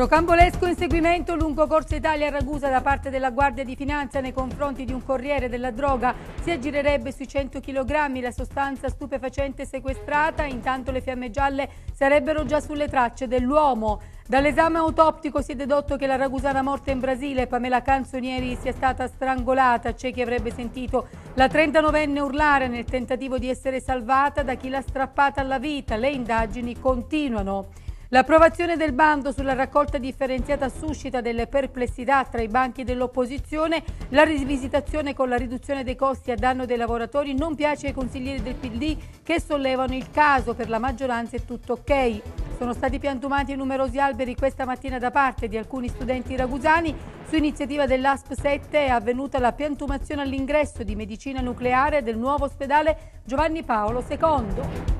Rocambolesco inseguimento lungo Corso Italia a Ragusa da parte della Guardia di Finanza nei confronti di un corriere della droga. Si aggirerebbe sui 100 kg la sostanza stupefacente sequestrata, intanto le fiamme gialle sarebbero già sulle tracce dell'uomo. Dall'esame autoptico si è dedotto che la ragusana morta in Brasile, Pamela Canzonieri, sia stata strangolata. C'è chi avrebbe sentito la 39enne urlare nel tentativo di essere salvata da chi l'ha strappata alla vita. Le indagini continuano. L'approvazione del bando sulla raccolta differenziata suscita delle perplessità tra i banchi dell'opposizione, la rivisitazione con la riduzione dei costi a danno dei lavoratori non piace ai consiglieri del PD che sollevano il caso, per la maggioranza è tutto ok. Sono stati piantumati numerosi alberi questa mattina da parte di alcuni studenti ragusani. Su iniziativa dell'ASP 7 è avvenuta la piantumazione all'ingresso di medicina nucleare del nuovo ospedale Giovanni Paolo II.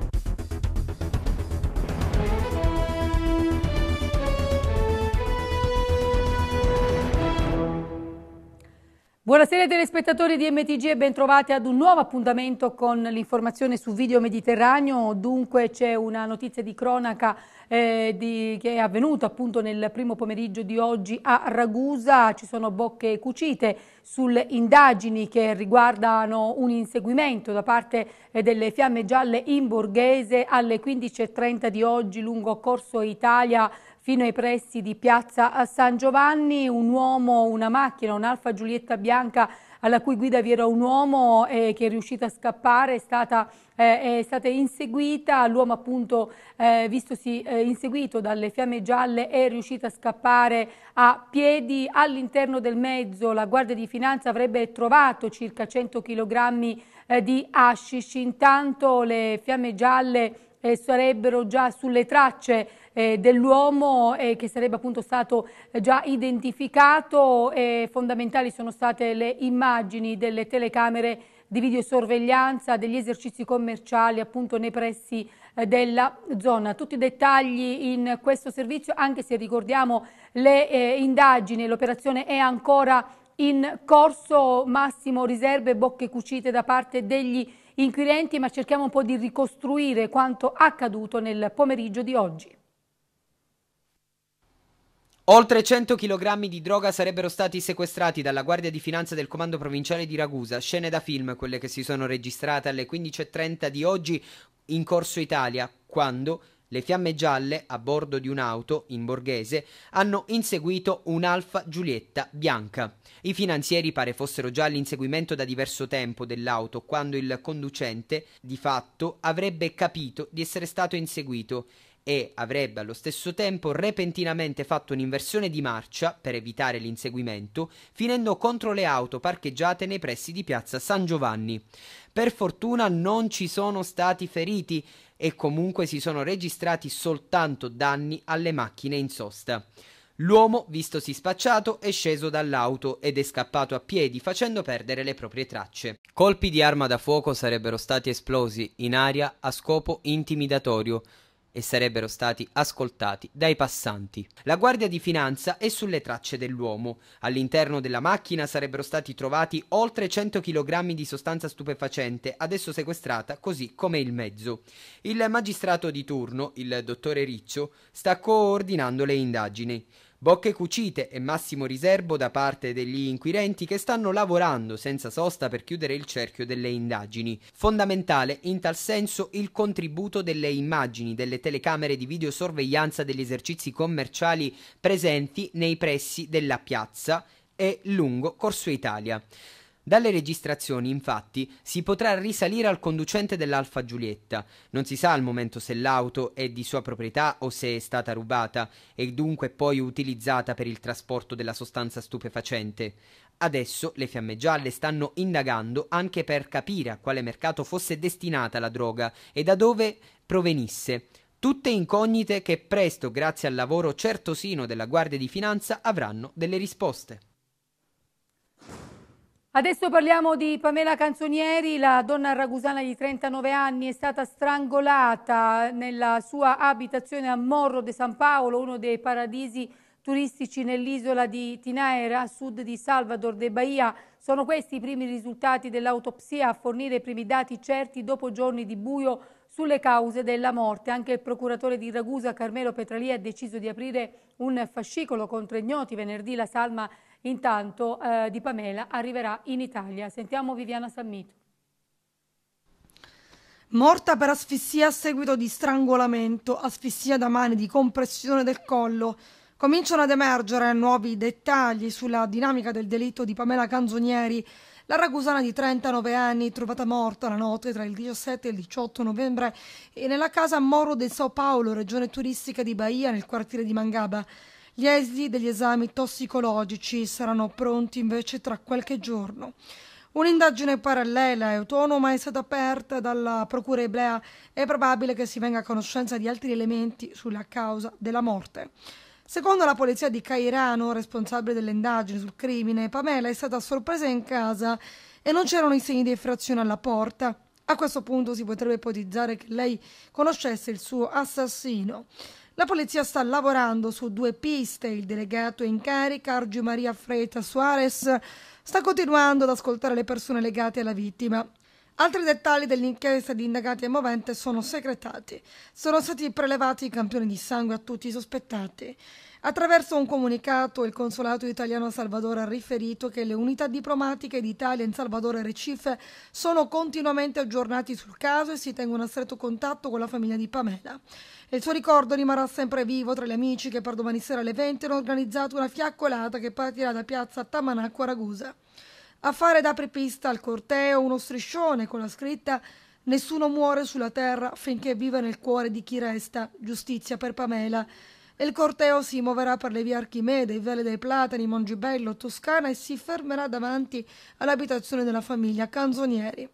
Buonasera telespettatori di MTG e bentrovati ad un nuovo appuntamento con l'informazione su Video Mediterraneo. Dunque c'è una notizia di cronaca eh, di, che è avvenuta appunto nel primo pomeriggio di oggi a Ragusa. Ci sono bocche cucite sulle indagini che riguardano un inseguimento da parte eh, delle fiamme gialle in Borghese alle 15.30 di oggi lungo Corso Italia fino ai pressi di Piazza San Giovanni, un uomo, una macchina, un'Alfa Giulietta bianca alla cui guida vi era un uomo eh, che è riuscito a scappare, è stata, eh, è stata inseguita, l'uomo appunto eh, vistosi eh, inseguito dalle fiamme gialle è riuscito a scappare a piedi, all'interno del mezzo la Guardia di Finanza avrebbe trovato circa 100 kg eh, di hashish, intanto le fiamme gialle eh, sarebbero già sulle tracce eh, dell'uomo eh, che sarebbe appunto stato eh, già identificato. fondamentali sono state le immagini delle telecamere di videosorveglianza degli esercizi commerciali appunto nei pressi eh, della zona. Tutti i dettagli in questo servizio, anche se ricordiamo le eh, indagini, l'operazione è ancora in corso, massimo riserve, bocche cucite da parte degli inquirenti, ma cerchiamo un po' di ricostruire quanto accaduto nel pomeriggio di oggi. Oltre 100 kg di droga sarebbero stati sequestrati dalla Guardia di Finanza del Comando Provinciale di Ragusa. Scene da film, quelle che si sono registrate alle 15.30 di oggi in Corso Italia, quando le fiamme gialle a bordo di un'auto in borghese hanno inseguito un'Alfa Giulietta bianca. I finanzieri pare fossero già all'inseguimento da diverso tempo dell'auto quando il conducente, di fatto, avrebbe capito di essere stato inseguito e avrebbe allo stesso tempo repentinamente fatto un'inversione di marcia per evitare l'inseguimento, finendo contro le auto parcheggiate nei pressi di piazza San Giovanni. Per fortuna non ci sono stati feriti e comunque si sono registrati soltanto danni alle macchine in sosta. L'uomo, vistosi spacciato, è sceso dall'auto ed è scappato a piedi facendo perdere le proprie tracce. Colpi di arma da fuoco sarebbero stati esplosi in aria a scopo intimidatorio, e sarebbero stati ascoltati dai passanti. La Guardia di Finanza è sulle tracce dell'uomo. All'interno della macchina sarebbero stati trovati oltre 100 kg di sostanza stupefacente, adesso sequestrata così come il mezzo. Il magistrato di turno, il dottore Riccio, sta coordinando le indagini. Bocche cucite e massimo riservo da parte degli inquirenti che stanno lavorando senza sosta per chiudere il cerchio delle indagini. Fondamentale in tal senso il contributo delle immagini delle telecamere di videosorveglianza degli esercizi commerciali presenti nei pressi della piazza e lungo Corso Italia. Dalle registrazioni, infatti, si potrà risalire al conducente dell'Alfa Giulietta. Non si sa al momento se l'auto è di sua proprietà o se è stata rubata e dunque poi utilizzata per il trasporto della sostanza stupefacente. Adesso le fiamme gialle stanno indagando anche per capire a quale mercato fosse destinata la droga e da dove provenisse. Tutte incognite che presto, grazie al lavoro certosino della Guardia di Finanza, avranno delle risposte. Adesso parliamo di Pamela Canzonieri, la donna ragusana di 39 anni è stata strangolata nella sua abitazione a Morro de San Paolo, uno dei paradisi turistici nell'isola di Tinaera a sud di Salvador de Bahia. Sono questi i primi risultati dell'autopsia a fornire i primi dati certi dopo giorni di buio sulle cause della morte. Anche il procuratore di Ragusa, Carmelo Petralia, ha deciso di aprire un fascicolo contro ignoti venerdì la salma intanto eh, di Pamela arriverà in Italia. Sentiamo Viviana Sammito. Morta per asfissia a seguito di strangolamento, asfissia da mani, di compressione del collo. Cominciano ad emergere nuovi dettagli sulla dinamica del delitto di Pamela Canzonieri, la ragusana di 39 anni, trovata morta la notte tra il 17 e il 18 novembre eh, nella casa Moro de Sao Paolo, regione turistica di Bahia, nel quartiere di Mangaba. Gli esiti degli esami tossicologici saranno pronti invece tra qualche giorno. Un'indagine parallela e autonoma è stata aperta dalla Procura ebrea è probabile che si venga a conoscenza di altri elementi sulla causa della morte. Secondo la polizia di Cairano, responsabile delle indagini sul crimine, Pamela è stata sorpresa in casa e non c'erano i segni di effrazione alla porta. A questo punto si potrebbe ipotizzare che lei conoscesse il suo assassino. La polizia sta lavorando su due piste. Il delegato in carica, Argio Maria Freita Suarez, sta continuando ad ascoltare le persone legate alla vittima. Altri dettagli dell'inchiesta di indagati e movente sono segretati. Sono stati prelevati i campioni di sangue a tutti i sospettati. Attraverso un comunicato il Consolato italiano a Salvador ha riferito che le unità diplomatiche d'Italia in Salvador e Recife sono continuamente aggiornati sul caso e si tengono a stretto contatto con la famiglia di Pamela. Il suo ricordo rimarrà sempre vivo tra gli amici che per domani sera alle 20 hanno organizzato una fiaccolata che partirà da piazza Tamanacqua a Ragusa. A fare da prepista al corteo uno striscione con la scritta Nessuno muore sulla terra finché vive nel cuore di chi resta, giustizia per Pamela il corteo si muoverà per le vie Archimede, Viale dei Platani, Mongibello, Toscana e si fermerà davanti all'abitazione della famiglia Canzonieri.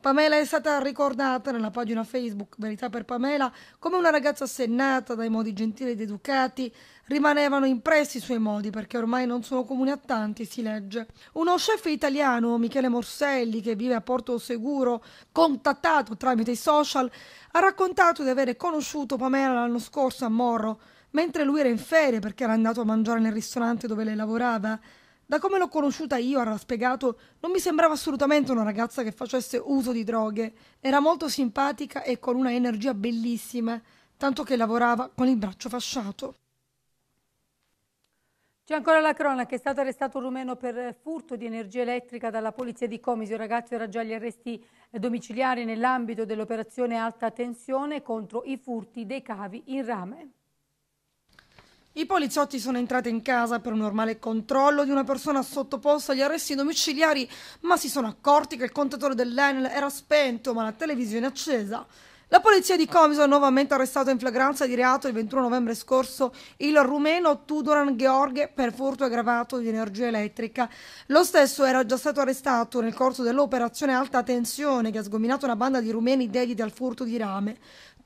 Pamela è stata ricordata nella pagina Facebook Verità per Pamela come una ragazza assennata dai modi gentili ed educati, rimanevano impressi i suoi modi perché ormai non sono comuni a tanti, si legge. Uno chef italiano, Michele Morselli, che vive a Porto Seguro, contattato tramite i social, ha raccontato di avere conosciuto Pamela l'anno scorso a Morro mentre lui era in ferie perché era andato a mangiare nel ristorante dove lei lavorava. Da come l'ho conosciuta io, ha spiegato, non mi sembrava assolutamente una ragazza che facesse uso di droghe. Era molto simpatica e con una energia bellissima, tanto che lavorava con il braccio fasciato. C'è ancora la cronaca, è stato arrestato un rumeno per furto di energia elettrica dalla polizia di Comisi. Il ragazzo era già agli arresti domiciliari nell'ambito dell'operazione alta tensione contro i furti dei cavi in rame. I poliziotti sono entrati in casa per un normale controllo di una persona sottoposta agli arresti domiciliari, ma si sono accorti che il contatore dell'Enel era spento ma la televisione accesa. La polizia di Comiso ha nuovamente arrestato in flagranza di reato il 21 novembre scorso il rumeno Tudoran Gheorghe per furto aggravato di energia elettrica. Lo stesso era già stato arrestato nel corso dell'operazione alta tensione che ha sgominato una banda di rumeni dediti al furto di rame.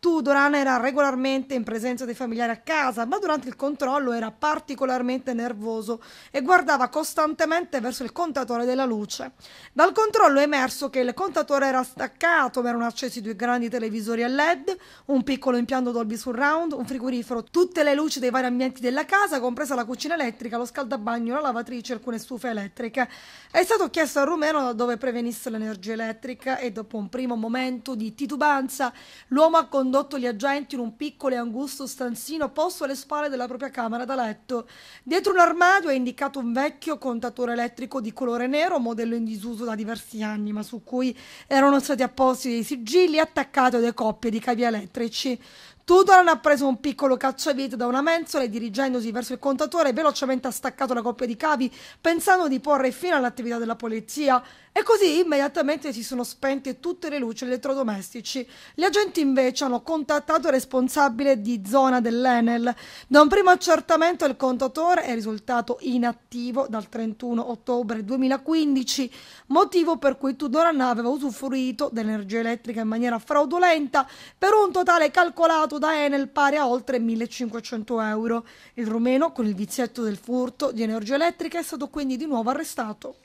Tudoran era regolarmente in presenza dei familiari a casa, ma durante il controllo era particolarmente nervoso e guardava costantemente verso il contatore della luce. Dal controllo è emerso che il contatore era staccato, ma erano accesi due grandi televisori a LED, un piccolo impianto Dolby Surround, un frigorifero, tutte le luci dei vari ambienti della casa, compresa la cucina elettrica, lo scaldabagno, la lavatrice e alcune stufe elettriche. È stato chiesto al rumeno da dove prevenisse l'energia elettrica e dopo un primo momento di titubanza l'uomo ha contattato condotto gli agenti in un piccolo e angusto stanzino posto alle spalle della propria camera da letto. Dietro un armadio è indicato un vecchio contatore elettrico di colore nero, modello in disuso da diversi anni, ma su cui erano stati apposti dei sigilli attaccati a due coppie di cavi elettrici. Tudoran ha preso un piccolo cacciavite da una mensola e dirigendosi verso il contatore velocemente ha staccato la coppia di cavi pensando di porre fine all'attività della polizia. E così immediatamente si sono spente tutte le luci elettrodomestici. Gli agenti invece hanno contattato il responsabile di zona dell'Enel. Da un primo accertamento il contatore è risultato inattivo dal 31 ottobre 2015, motivo per cui Tudorana aveva usufruito dell'energia elettrica in maniera fraudolenta per un totale calcolato da Enel pari a oltre 1500 euro. Il rumeno, con il vizietto del furto di energia elettrica, è stato quindi di nuovo arrestato.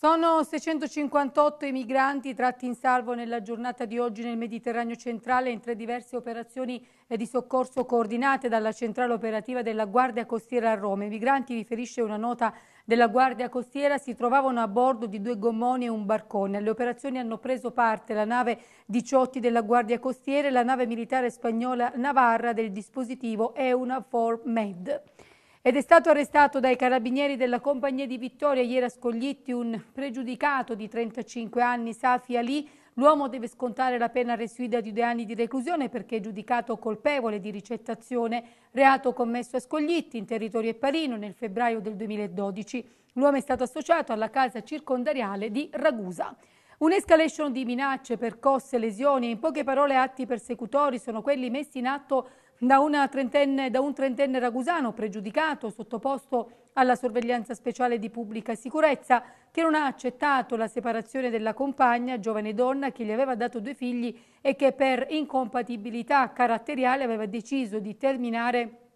Sono 658 i migranti tratti in salvo nella giornata di oggi nel Mediterraneo centrale in tre diverse operazioni di soccorso coordinate dalla centrale operativa della Guardia Costiera a Roma. I migranti, riferisce una nota della Guardia Costiera, si trovavano a bordo di due gommoni e un barcone. Alle operazioni hanno preso parte la nave 18 della Guardia Costiera e la nave militare spagnola Navarra del dispositivo EUNAFOR MED. Ed è stato arrestato dai carabinieri della compagnia di Vittoria ieri a Scoglitti un pregiudicato di 35 anni, Safi Ali. L'uomo deve scontare la pena residua di due anni di reclusione perché è giudicato colpevole di ricettazione, reato commesso a Scoglitti in territorio Eparino nel febbraio del 2012. L'uomo è stato associato alla casa circondariale di Ragusa. Un'escalation di minacce, percosse, lesioni e in poche parole atti persecutori sono quelli messi in atto da, da un trentenne ragusano pregiudicato, sottoposto alla sorveglianza speciale di pubblica sicurezza, che non ha accettato la separazione della compagna, giovane donna che gli aveva dato due figli e che per incompatibilità caratteriale aveva deciso di terminare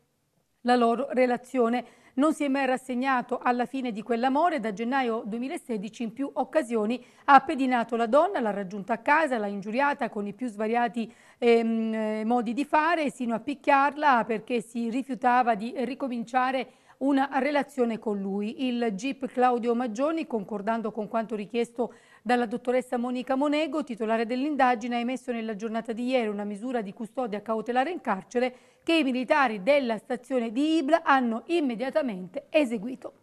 la loro relazione. Non si è mai rassegnato alla fine di quell'amore, da gennaio 2016 in più occasioni ha pedinato la donna, l'ha raggiunta a casa, l'ha ingiuriata con i più svariati ehm, eh, modi di fare, sino a picchiarla perché si rifiutava di ricominciare una relazione con lui. Il GIP Claudio Maggioni, concordando con quanto richiesto dalla dottoressa Monica Monego, titolare dell'indagine, ha emesso nella giornata di ieri una misura di custodia cautelare in carcere che i militari della stazione di Ibla hanno immediatamente eseguito.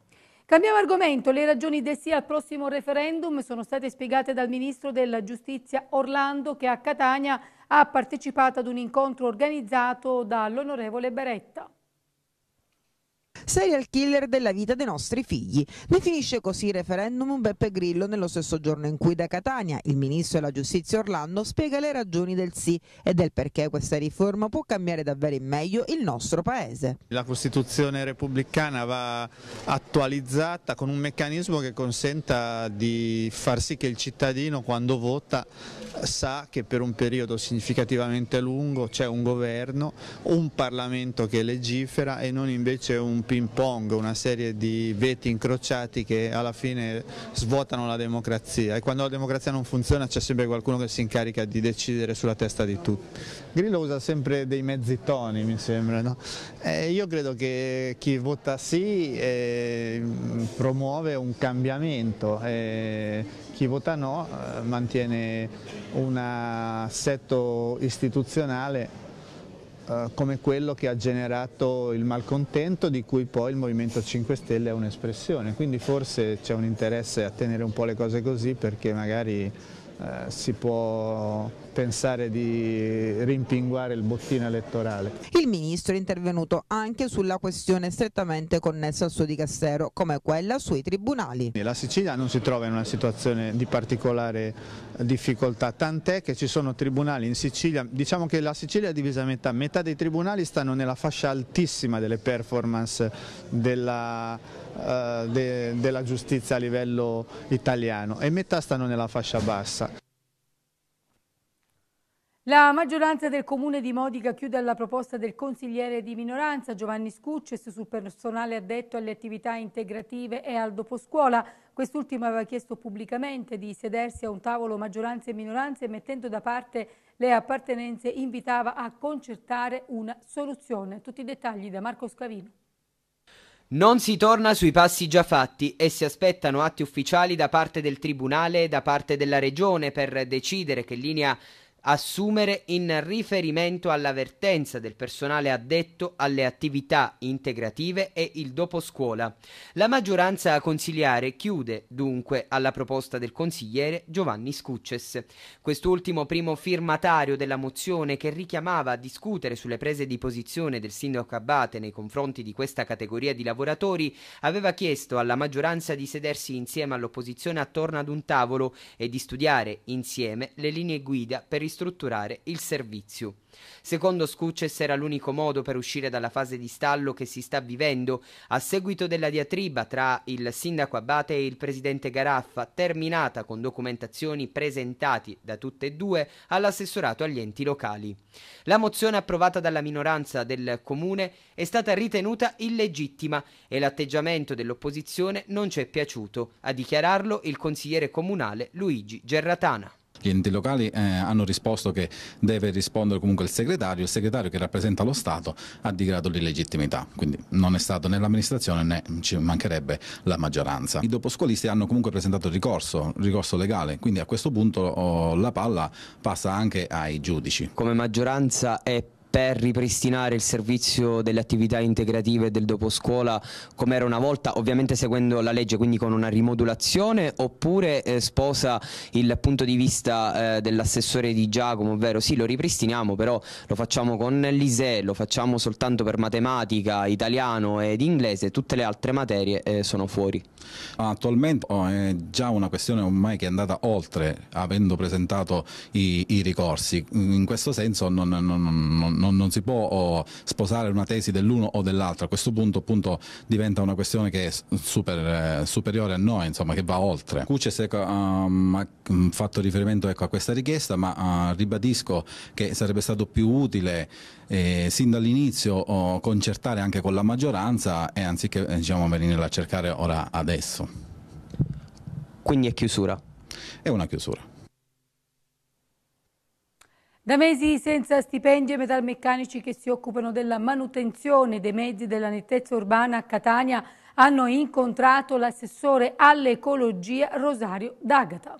Cambiamo argomento, le ragioni del sì al prossimo referendum sono state spiegate dal Ministro della Giustizia Orlando che a Catania ha partecipato ad un incontro organizzato dall'onorevole Beretta serial killer della vita dei nostri figli. Definisce così il referendum Beppe Grillo nello stesso giorno in cui da Catania il ministro della giustizia Orlando spiega le ragioni del sì e del perché questa riforma può cambiare davvero in meglio il nostro paese. La Costituzione repubblicana va attualizzata con un meccanismo che consenta di far sì che il cittadino quando vota sa che per un periodo significativamente lungo c'è un governo, un Parlamento che legifera e non invece un PD ping pong, una serie di veti incrociati che alla fine svuotano la democrazia e quando la democrazia non funziona c'è sempre qualcuno che si incarica di decidere sulla testa di tutti. Grillo usa sempre dei mezzi toni mi sembra, no? io credo che chi vota sì eh, promuove un cambiamento, eh, chi vota no eh, mantiene un assetto istituzionale eh, come quello che ha generato il malcontento di cui poi il Movimento 5 Stelle è un'espressione, quindi forse c'è un interesse a tenere un po' le cose così perché magari eh, si può pensare di rimpinguare il bottino elettorale. Il Ministro è intervenuto anche sulla questione strettamente connessa al suo dicastero, come quella sui tribunali. La Sicilia non si trova in una situazione di particolare eh, difficoltà, tant'è che ci sono tribunali in Sicilia, diciamo che la Sicilia è divisa a metà, metà dei tribunali stanno nella fascia altissima delle performance della, eh, de, della giustizia a livello italiano e metà stanno nella fascia bassa. La maggioranza del comune di Modica chiude alla proposta del consigliere di minoranza Giovanni Scucces sul personale addetto alle attività integrative e al doposcuola. Quest'ultimo aveva chiesto pubblicamente di sedersi a un tavolo maggioranza e minoranza e mettendo da parte le appartenenze invitava a concertare una soluzione. Tutti i dettagli da Marco Scavino. Non si torna sui passi già fatti e si aspettano atti ufficiali da parte del Tribunale e da parte della Regione per decidere che linea assumere in riferimento all'avvertenza del personale addetto alle attività integrative e il dopo scuola. La maggioranza consigliare chiude dunque alla proposta del consigliere Giovanni Scucces. Quest'ultimo primo firmatario della mozione che richiamava a discutere sulle prese di posizione del sindaco Abate nei confronti di questa categoria di lavoratori aveva chiesto alla maggioranza di sedersi insieme all'opposizione attorno ad un tavolo e di studiare insieme le linee guida per il ristrutturare il servizio. Secondo Scucces era l'unico modo per uscire dalla fase di stallo che si sta vivendo a seguito della diatriba tra il sindaco Abate e il presidente Garaffa, terminata con documentazioni presentate da tutte e due all'assessorato agli enti locali. La mozione approvata dalla minoranza del comune è stata ritenuta illegittima e l'atteggiamento dell'opposizione non ci è piaciuto, a dichiararlo il consigliere comunale Luigi Gerratana gli enti locali eh, hanno risposto che deve rispondere comunque il segretario, il segretario che rappresenta lo Stato ha dichiarato l'illegittimità, quindi non è stato né l'amministrazione né ci mancherebbe la maggioranza. I doposcolisti hanno comunque presentato il ricorso, ricorso legale, quindi a questo punto oh, la palla passa anche ai giudici. Come maggioranza è per ripristinare il servizio delle attività integrative del dopo scuola come era una volta, ovviamente seguendo la legge, quindi con una rimodulazione, oppure eh, sposa il punto di vista eh, dell'assessore di Giacomo, ovvero sì, lo ripristiniamo, però lo facciamo con l'ISE, lo facciamo soltanto per matematica, italiano ed inglese, tutte le altre materie eh, sono fuori. Attualmente oh, è già una questione ormai che è andata oltre, avendo presentato i, i ricorsi, in questo senso non, non, non non, non si può oh, sposare una tesi dell'uno o dell'altro, a questo punto appunto diventa una questione che è super, eh, superiore a noi, insomma, che va oltre. Cuces um, ecco, ehm, ha mm, fatto riferimento ecco, a questa richiesta, ma uh, ribadisco che sarebbe stato più utile eh, sin dall'inizio oh, concertare anche con la maggioranza e anziché eh, diciamo, venirla a cercare ora adesso. Quindi è chiusura? È una chiusura. Da mesi senza stipendi ai metalmeccanici che si occupano della manutenzione dei mezzi della nettezza urbana a Catania hanno incontrato l'assessore all'ecologia Rosario D'Agata.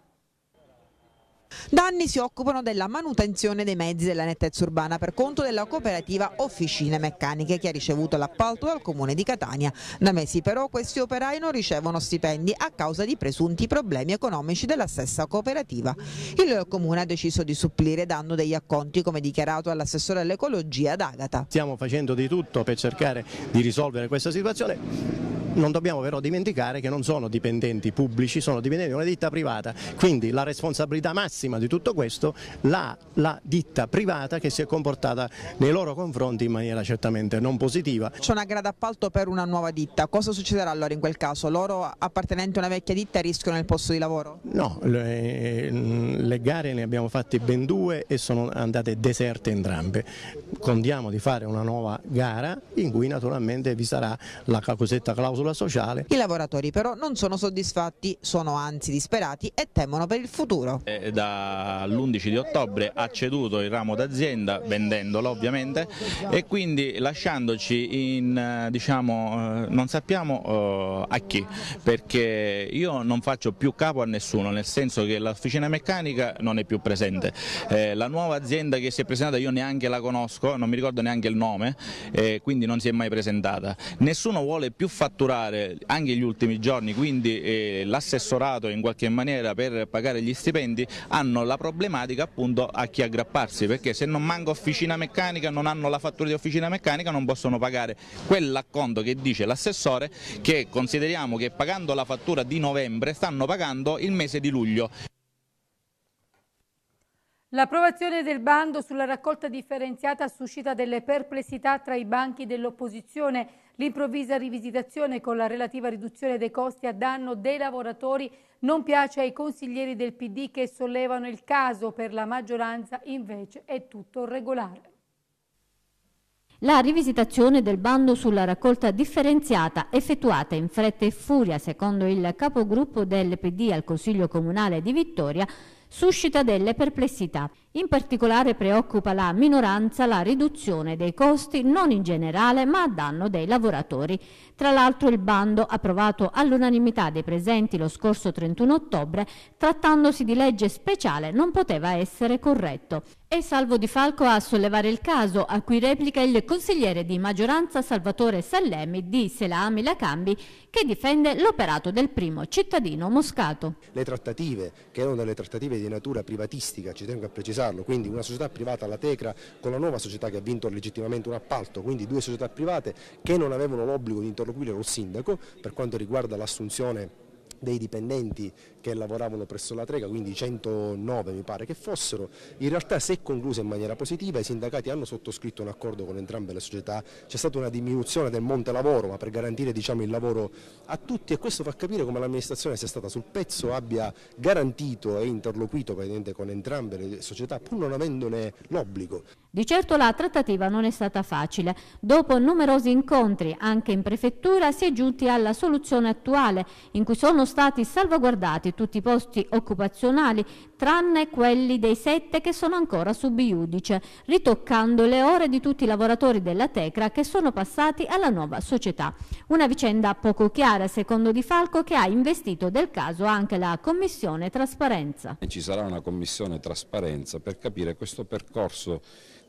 Da anni si occupano della manutenzione dei mezzi della nettezza urbana per conto della cooperativa Officine Meccaniche che ha ricevuto l'appalto dal comune di Catania. Da mesi però questi operai non ricevono stipendi a causa di presunti problemi economici della stessa cooperativa. Il comune ha deciso di supplire dando degli acconti come dichiarato all'assessore all'ecologia ad Agata. Stiamo facendo di tutto per cercare di risolvere questa situazione non dobbiamo però dimenticare che non sono dipendenti pubblici, sono dipendenti di una ditta privata, quindi la responsabilità massima di tutto questo l'ha la ditta privata che si è comportata nei loro confronti in maniera certamente non positiva. C'è una grada appalto per una nuova ditta, cosa succederà allora in quel caso? Loro appartenenti a una vecchia ditta rischiano il posto di lavoro? No, le, le gare ne abbiamo fatte ben due e sono andate deserte entrambe. contiamo di fare una nuova gara in cui naturalmente vi sarà la cosetta clausola clausola sociale. I lavoratori però non sono soddisfatti, sono anzi disperati e temono per il futuro. Dall'11 di ottobre ha ceduto il ramo d'azienda, vendendolo ovviamente, e quindi lasciandoci in, eh, diciamo, eh, non sappiamo eh, a chi, perché io non faccio più capo a nessuno, nel senso che l'officina meccanica non è più presente. la nuova azienda che si è presentata io neanche la conosco, non mi ricordo neanche il nome, quindi non si è mai presentata. Nessuno vuole più fatturare durare anche gli ultimi giorni, quindi eh, l'assessorato in qualche maniera per pagare gli stipendi hanno la problematica appunto a chi aggrapparsi, perché se non manca officina meccanica, non hanno la fattura di officina meccanica, non possono pagare quell'acconto che dice l'assessore che consideriamo che pagando la fattura di novembre stanno pagando il mese di luglio. L'approvazione del bando sulla raccolta differenziata suscita delle perplessità tra i banchi dell'opposizione. L'improvvisa rivisitazione con la relativa riduzione dei costi a danno dei lavoratori non piace ai consiglieri del PD che sollevano il caso, per la maggioranza invece è tutto regolare. La rivisitazione del bando sulla raccolta differenziata effettuata in fretta e furia secondo il capogruppo del PD al Consiglio Comunale di Vittoria suscita delle perplessità. In particolare preoccupa la minoranza la riduzione dei costi non in generale ma a danno dei lavoratori. Tra l'altro il bando approvato all'unanimità dei presenti lo scorso 31 ottobre, trattandosi di legge speciale, non poteva essere corretto. È Salvo Di Falco a sollevare il caso, a cui replica il consigliere di maggioranza Salvatore Sallemi di Selami Lacambi, che difende l'operato del primo cittadino moscato. Le trattative, che erano delle trattative di natura privatistica, ci tengo a precisarlo, quindi una società privata, la Tecra, con la nuova società che ha vinto legittimamente un appalto, quindi due società private che non avevano l'obbligo di interloquire col sindaco per quanto riguarda l'assunzione dei dipendenti che lavoravano presso la Trega, quindi 109 mi pare che fossero, in realtà si è conclusa in maniera positiva i sindacati hanno sottoscritto un accordo con entrambe le società, c'è stata una diminuzione del monte lavoro ma per garantire diciamo, il lavoro a tutti e questo fa capire come l'amministrazione sia stata sul pezzo, abbia garantito e interloquito con entrambe le società pur non avendone l'obbligo. Di certo la trattativa non è stata facile. Dopo numerosi incontri anche in prefettura si è giunti alla soluzione attuale in cui sono stati salvaguardati occupati tutti i posti occupazionali tranne quelli dei sette che sono ancora subiudice, ritoccando le ore di tutti i lavoratori della Tecra che sono passati alla nuova società. Una vicenda poco chiara, secondo Di Falco, che ha investito del caso anche la Commissione Trasparenza. Ci sarà una Commissione Trasparenza per capire questo percorso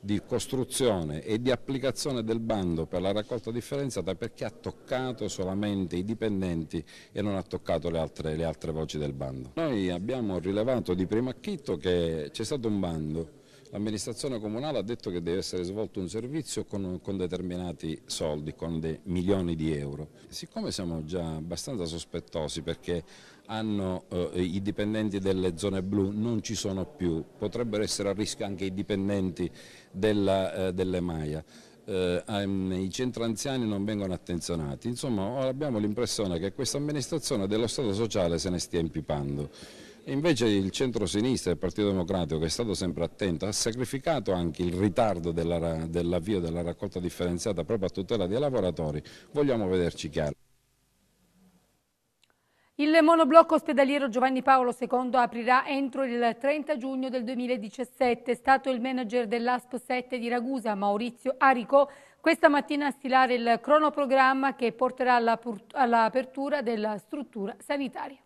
di costruzione e di applicazione del bando per la raccolta differenziata perché ha toccato solamente i dipendenti e non ha toccato le altre, le altre voci del bando. Noi abbiamo rilevato di primo acchito che c'è stato un bando L'amministrazione comunale ha detto che deve essere svolto un servizio con, con, determinati soldi, con dei milioni di euro. Siccome siamo già abbastanza sospettosi perché hanno, eh, i dipendenti delle zone blu non ci sono più, potrebbero essere a rischio anche i dipendenti della, eh, delle Maia. Eh, ehm, i centri anziani non vengono attenzionati, insomma abbiamo l'impressione che questa amministrazione dello Stato sociale se ne stia impipando. Invece il centro-sinistra, il Partito Democratico, che è stato sempre attento, ha sacrificato anche il ritardo dell'avvio della, della raccolta differenziata proprio a tutela dei lavoratori. Vogliamo vederci chiaro. Il monoblocco ospedaliero Giovanni Paolo II aprirà entro il 30 giugno del 2017. È stato il manager dell'ASP 7 di Ragusa, Maurizio Arico, questa mattina a stilare il cronoprogramma che porterà all'apertura della struttura sanitaria.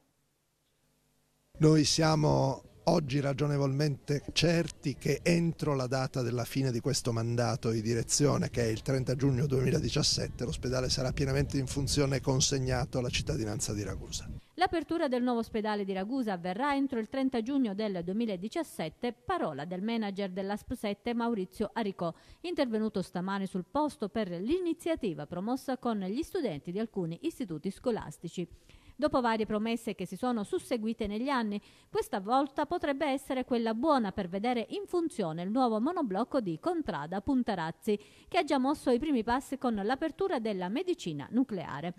Noi siamo oggi ragionevolmente certi che entro la data della fine di questo mandato di direzione, che è il 30 giugno 2017, l'ospedale sarà pienamente in funzione e consegnato alla cittadinanza di Ragusa. L'apertura del nuovo ospedale di Ragusa avverrà entro il 30 giugno del 2017, parola del manager dell'ASP 7 Maurizio Aricò, intervenuto stamane sul posto per l'iniziativa promossa con gli studenti di alcuni istituti scolastici. Dopo varie promesse che si sono susseguite negli anni, questa volta potrebbe essere quella buona per vedere in funzione il nuovo monoblocco di Contrada Puntarazzi, che ha già mosso i primi passi con l'apertura della medicina nucleare.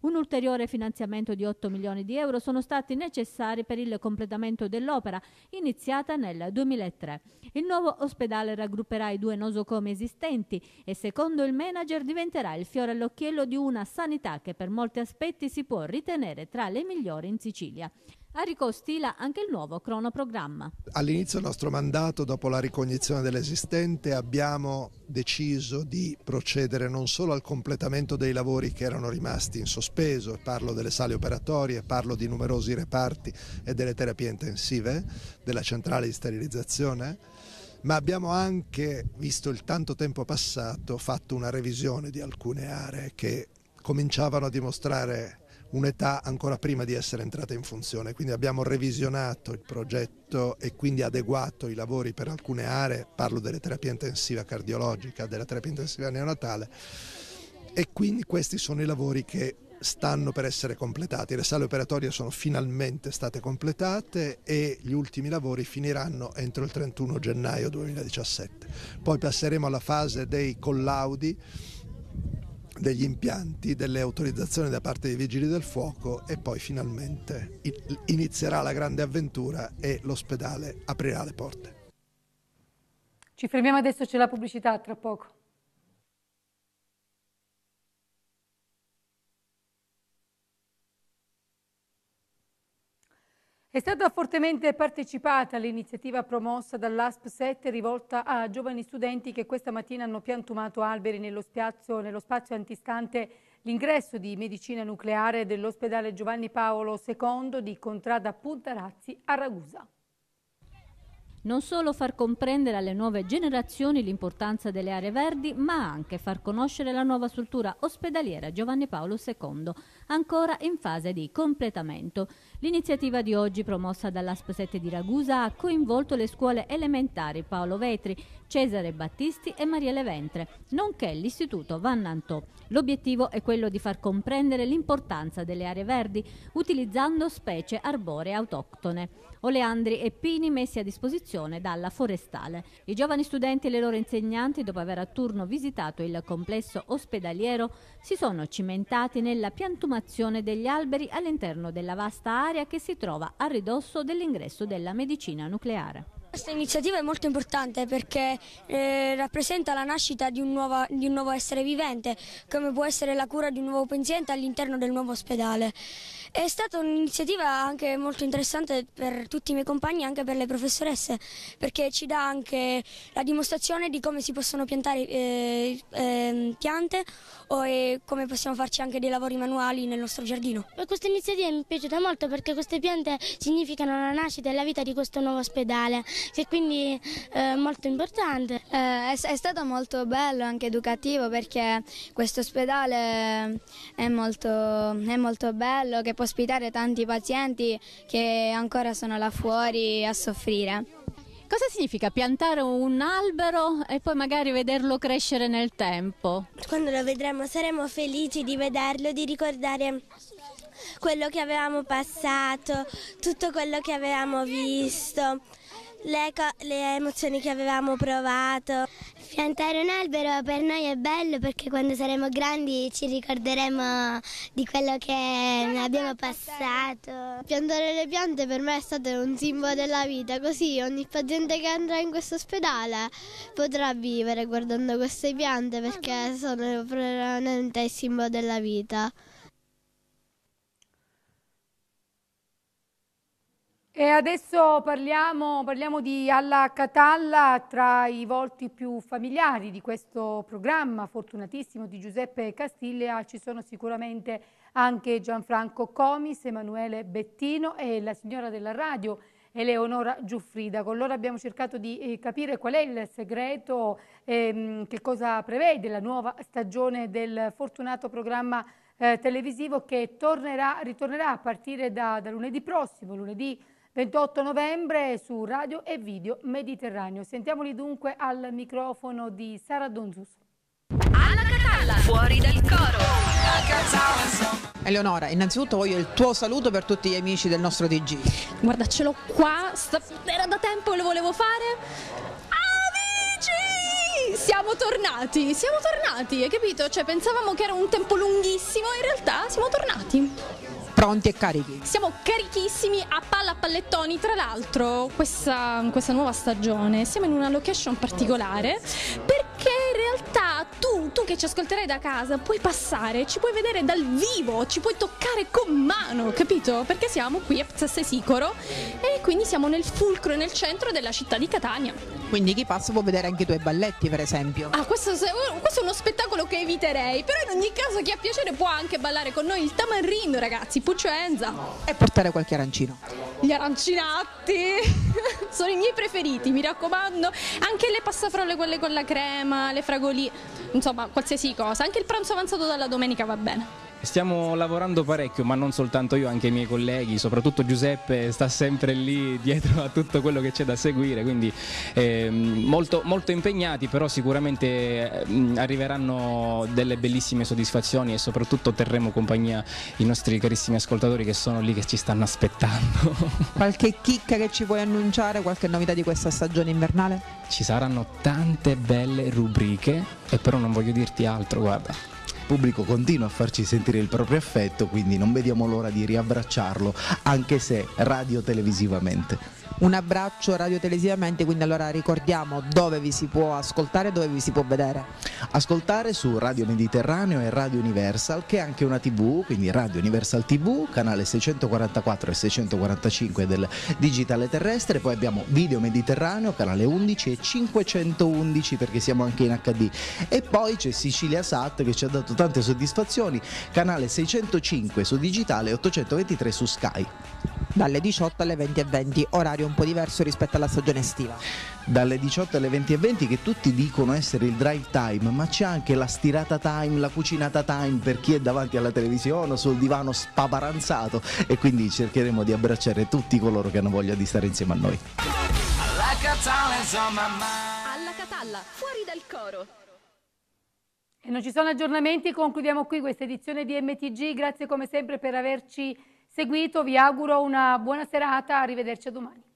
Un ulteriore finanziamento di 8 milioni di euro sono stati necessari per il completamento dell'opera, iniziata nel 2003. Il nuovo ospedale raggrupperà i due nosocomi esistenti e secondo il manager diventerà il fiore all'occhiello di una sanità che per molti aspetti si può ritenere tra le migliori in Sicilia. Arricò stila anche il nuovo cronoprogramma. All'inizio del nostro mandato, dopo la ricognizione dell'esistente, abbiamo deciso di procedere non solo al completamento dei lavori che erano rimasti in sospeso, parlo delle sale operatorie, parlo di numerosi reparti e delle terapie intensive, della centrale di sterilizzazione, ma abbiamo anche, visto il tanto tempo passato, fatto una revisione di alcune aree che cominciavano a dimostrare un'età ancora prima di essere entrata in funzione, quindi abbiamo revisionato il progetto e quindi adeguato i lavori per alcune aree, parlo della terapia intensiva cardiologica, della terapia intensiva neonatale e quindi questi sono i lavori che stanno per essere completati, le sale operatorie sono finalmente state completate e gli ultimi lavori finiranno entro il 31 gennaio 2017. Poi passeremo alla fase dei collaudi degli impianti, delle autorizzazioni da parte dei vigili del fuoco e poi finalmente inizierà la grande avventura e l'ospedale aprirà le porte. Ci fermiamo adesso, c'è la pubblicità tra poco. È stata fortemente partecipata l'iniziativa promossa dall'ASP 7 rivolta a giovani studenti che questa mattina hanno piantumato alberi nello spazio, nello spazio antistante l'ingresso di medicina nucleare dell'ospedale Giovanni Paolo II di Contrada Puntarazzi a Ragusa. Non solo far comprendere alle nuove generazioni l'importanza delle aree verdi, ma anche far conoscere la nuova struttura ospedaliera Giovanni Paolo II ancora in fase di completamento. L'iniziativa di oggi promossa dall'ASP 7 di Ragusa ha coinvolto le scuole elementari Paolo Vetri, Cesare Battisti e Maria Leventre, nonché l'Istituto Vannantò. L'obiettivo è quello di far comprendere l'importanza delle aree verdi utilizzando specie arboree autoctone, oleandri e pini messi a disposizione dalla forestale. I giovani studenti e le loro insegnanti, dopo aver a turno visitato il complesso ospedaliero, si sono cimentati nella piantumazione formazione degli alberi all'interno della vasta area che si trova a ridosso dell'ingresso della medicina nucleare. Questa iniziativa è molto importante perché eh, rappresenta la nascita di un, nuovo, di un, nuovo, essere vivente, come può essere la cura di un nuovo paziente all'interno del nuovo ospedale. È stata un'iniziativa anche molto interessante per tutti i miei compagni, e anche per le professoresse, perché ci dà anche la dimostrazione di come si possono piantare eh, eh, piante o come possiamo farci anche dei lavori manuali nel nostro giardino. Per questa iniziativa mi è piaciuta molto perché queste piante significano la nascita e la vita di questo nuovo ospedale e quindi eh, molto importante. Eh, è, è, stato molto bello, anche educativo, perché questo ospedale eh, è molto, è molto bello, che può ospitare tanti pazienti che ancora sono là fuori a soffrire. Cosa significa piantare un albero e poi magari vederlo crescere nel tempo? Quando lo vedremo saremo felici di vederlo, di ricordare quello che avevamo passato, tutto quello che avevamo visto le, le emozioni che avevamo provato. Piantare un albero per noi è bello perché quando saremo grandi ci ricorderemo di quello che abbiamo passato. Piantare le piante per me è stato un simbolo della vita, così ogni paziente che andrà in questo ospedale potrà vivere guardando queste piante perché sono veramente il simbolo della vita. E adesso parliamo, parliamo, di Alla Catalla tra i volti più familiari di questo programma fortunatissimo di Giuseppe Castiglia. Ci sono sicuramente anche Gianfranco Comis, Emanuele Bettino e la signora della radio Eleonora Giuffrida. Con loro abbiamo cercato di eh, capire qual è il segreto, ehm, che cosa prevede la nuova stagione del fortunato programma eh, televisivo che tornerà, ritornerà a partire da, da lunedì prossimo, lunedì 28 novembre su Radio e Video Mediterraneo. Sentiamoli dunque al microfono di Sara Donzuso. Alla Catalla, fuori dal coro. Eleonora, innanzitutto voglio il tuo saluto per tutti gli amici del nostro TG. Guarda, ce l'ho qua, era da tempo che lo volevo fare Amici! siamo tornati, siamo tornati, hai capito? Cioè pensavamo che era un tempo lunghissimo, in realtà siamo tornati pronti e carichi. Siamo carichissimi a palla a pallettoni, tra l'altro questa, questa nuova stagione siamo in una location particolare perché tu, tu che ci ascolterai da casa, puoi passare, ci puoi vedere dal vivo, ci puoi toccare con mano, capito? Perché siamo qui a Piazza Sicoro e quindi siamo nel fulcro, e nel centro della città di Catania. Quindi chi passa può vedere anche i tuoi balletti, per esempio. Ah, questo, oh, questo è uno spettacolo che eviterei, però in ogni caso chi ha piacere può anche ballare con noi il tamarrindo, ragazzi, Puccio Enza. E portare qualche arancino. Gli arancinatti sono i miei preferiti, mi raccomando. Anche le passafrolle, quelle con la crema, le fragolie insomma qualsiasi cosa, anche il pranzo avanzato dalla domenica va bene. Stiamo lavorando parecchio, ma non soltanto io, anche i miei colleghi, soprattutto Giuseppe sta sempre lì dietro a tutto quello che c'è da seguire, quindi eh, molto, molto, impegnati, però sicuramente eh, arriveranno delle bellissime soddisfazioni e soprattutto terremo compagnia i nostri carissimi ascoltatori che sono lì che ci stanno aspettando. Qualche chicca che ci puoi annunciare, qualche novità di questa stagione invernale? Ci saranno tante belle rubriche, e però non voglio dirti altro, guarda pubblico continua a farci sentire il proprio affetto, quindi non vediamo l'ora di riabbracciarlo, anche se radio-televisivamente un abbraccio radiotelesivamente, quindi allora ricordiamo dove vi si può ascoltare, e dove vi si può vedere. Ascoltare su Radio Mediterraneo e Radio Universal, che è anche una TV, quindi Radio Universal TV, canale 644 e 645 del digitale terrestre, poi abbiamo Video Mediterraneo, canale 11 e 511 perché siamo anche in HD e poi c'è Sicilia Sat che ci ha dato tante soddisfazioni, canale 605 su digitale e 823 su Sky dalle 18 alle 20 e 20, orario un po' diverso rispetto alla stagione estiva. Dalle 18 alle 20 e 20, che tutti dicono essere il drive time, ma c'è anche la stirata time, la cucinata time per chi è davanti alla televisione o sul divano spaparanzato e quindi cercheremo di abbracciare tutti coloro che hanno voglia di stare insieme a noi. Alla Catalla, alla Catalla fuori dal coro. E non ci sono aggiornamenti, concludiamo qui questa edizione di MTG, grazie come sempre per averci seguito. Vi auguro una buona serata, arrivederci domani.